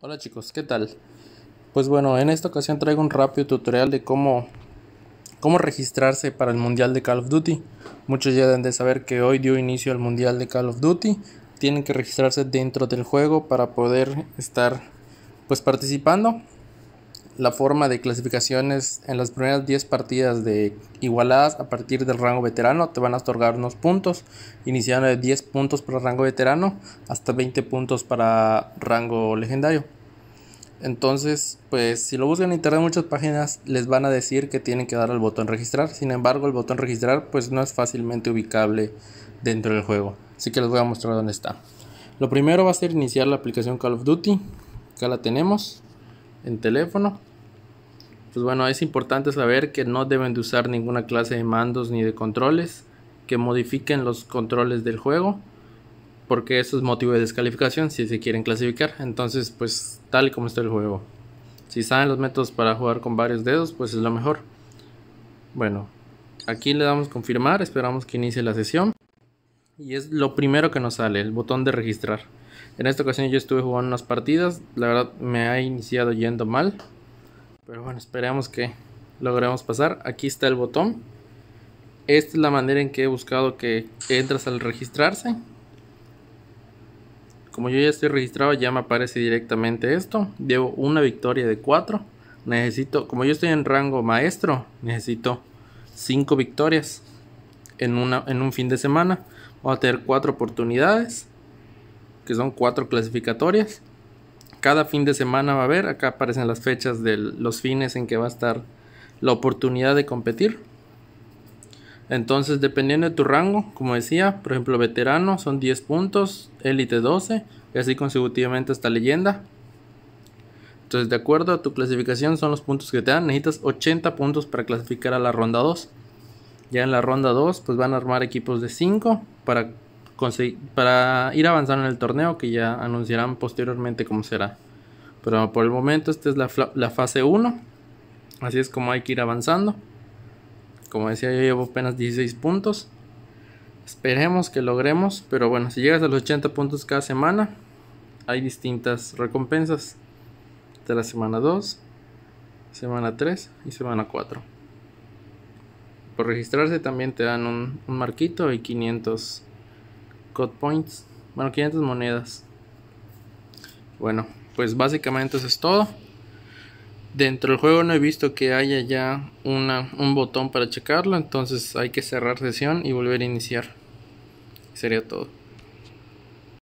Hola chicos, ¿qué tal? Pues bueno, en esta ocasión traigo un rápido tutorial de cómo, cómo registrarse para el Mundial de Call of Duty. Muchos ya deben de saber que hoy dio inicio al Mundial de Call of Duty. Tienen que registrarse dentro del juego para poder estar pues participando la forma de clasificaciones en las primeras 10 partidas de igualadas a partir del rango veterano te van a otorgar unos puntos, iniciando de 10 puntos para rango veterano hasta 20 puntos para rango legendario. Entonces, pues si lo buscan en internet muchas páginas les van a decir que tienen que dar al botón registrar. Sin embargo, el botón registrar pues no es fácilmente ubicable dentro del juego. Así que les voy a mostrar dónde está. Lo primero va a ser iniciar la aplicación Call of Duty. Acá la tenemos en teléfono. Pues bueno, es importante saber que no deben de usar ninguna clase de mandos ni de controles que modifiquen los controles del juego, porque eso es motivo de descalificación si se quieren clasificar. Entonces, pues tal y como está el juego. Si saben los métodos para jugar con varios dedos, pues es lo mejor. Bueno, aquí le damos confirmar, esperamos que inicie la sesión. Y es lo primero que nos sale, el botón de registrar. En esta ocasión yo estuve jugando unas partidas, la verdad me ha iniciado yendo mal. Pero bueno, esperemos que logremos pasar. Aquí está el botón. Esta es la manera en que he buscado que entras al registrarse. Como yo ya estoy registrado, ya me aparece directamente esto. Llevo una victoria de 4. Necesito, como yo estoy en rango maestro, necesito cinco victorias en, una, en un fin de semana. Voy a tener 4 oportunidades, que son 4 clasificatorias cada fin de semana va a haber, acá aparecen las fechas de los fines en que va a estar la oportunidad de competir. Entonces, dependiendo de tu rango, como decía, por ejemplo, veterano son 10 puntos, élite 12, y así consecutivamente hasta leyenda. Entonces, de acuerdo a tu clasificación, son los puntos que te dan. Necesitas 80 puntos para clasificar a la ronda 2. Ya en la ronda 2, pues van a armar equipos de 5 para para ir avanzando en el torneo que ya anunciarán posteriormente cómo será. Pero por el momento esta es la, fase 1. Así es como hay que ir avanzando. Como decía yo llevo apenas 16 puntos. Esperemos que logremos. Pero bueno, si llegas a los 80 puntos cada semana, hay distintas recompensas. De la semana 2, semana 3 y semana 4. Por registrarse también te dan un, un marquito y 500 Points. Bueno, 500 monedas. Bueno, pues básicamente eso es todo. Dentro del juego no he visto que haya ya una, un botón para checarlo, entonces hay que cerrar sesión y volver a iniciar. Sería todo.